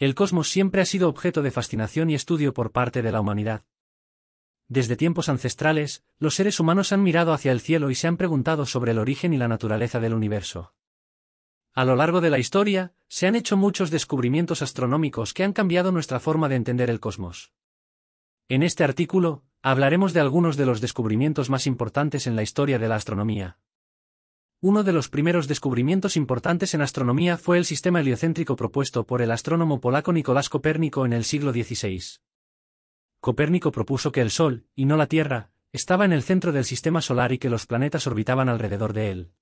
El cosmos siempre ha sido objeto de fascinación y estudio por parte de la humanidad. Desde tiempos ancestrales, los seres humanos han mirado hacia el cielo y se han preguntado sobre el origen y la naturaleza del universo. A lo largo de la historia, se han hecho muchos descubrimientos astronómicos que han cambiado nuestra forma de entender el cosmos. En este artículo, hablaremos de algunos de los descubrimientos más importantes en la historia de la astronomía. Uno de los primeros descubrimientos importantes en astronomía fue el sistema heliocéntrico propuesto por el astrónomo polaco Nicolás Copérnico en el siglo XVI. Copérnico propuso que el Sol, y no la Tierra, estaba en el centro del sistema solar y que los planetas orbitaban alrededor de él.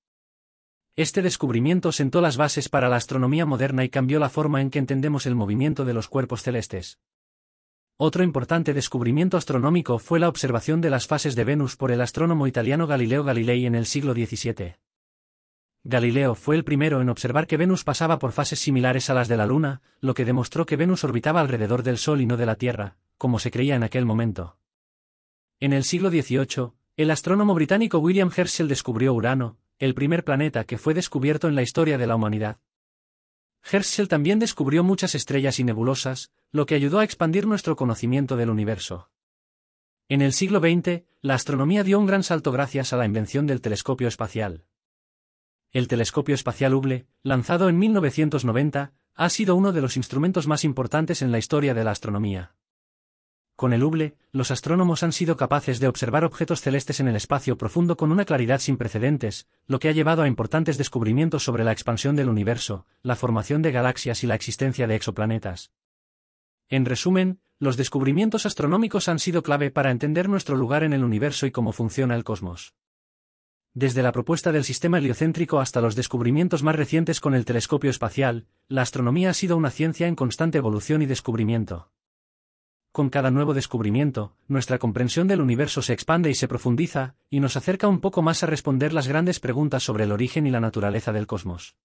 Este descubrimiento sentó las bases para la astronomía moderna y cambió la forma en que entendemos el movimiento de los cuerpos celestes. Otro importante descubrimiento astronómico fue la observación de las fases de Venus por el astrónomo italiano Galileo Galilei en el siglo XVII. Galileo fue el primero en observar que Venus pasaba por fases similares a las de la Luna, lo que demostró que Venus orbitaba alrededor del Sol y no de la Tierra, como se creía en aquel momento. En el siglo XVIII, el astrónomo británico William Herschel descubrió Urano, el primer planeta que fue descubierto en la historia de la humanidad. Herschel también descubrió muchas estrellas y nebulosas, lo que ayudó a expandir nuestro conocimiento del universo. En el siglo XX, la astronomía dio un gran salto gracias a la invención del telescopio espacial. El telescopio espacial Hubble, lanzado en 1990, ha sido uno de los instrumentos más importantes en la historia de la astronomía. Con el Hubble, los astrónomos han sido capaces de observar objetos celestes en el espacio profundo con una claridad sin precedentes, lo que ha llevado a importantes descubrimientos sobre la expansión del universo, la formación de galaxias y la existencia de exoplanetas. En resumen, los descubrimientos astronómicos han sido clave para entender nuestro lugar en el universo y cómo funciona el cosmos. Desde la propuesta del sistema heliocéntrico hasta los descubrimientos más recientes con el telescopio espacial, la astronomía ha sido una ciencia en constante evolución y descubrimiento. Con cada nuevo descubrimiento, nuestra comprensión del universo se expande y se profundiza, y nos acerca un poco más a responder las grandes preguntas sobre el origen y la naturaleza del cosmos.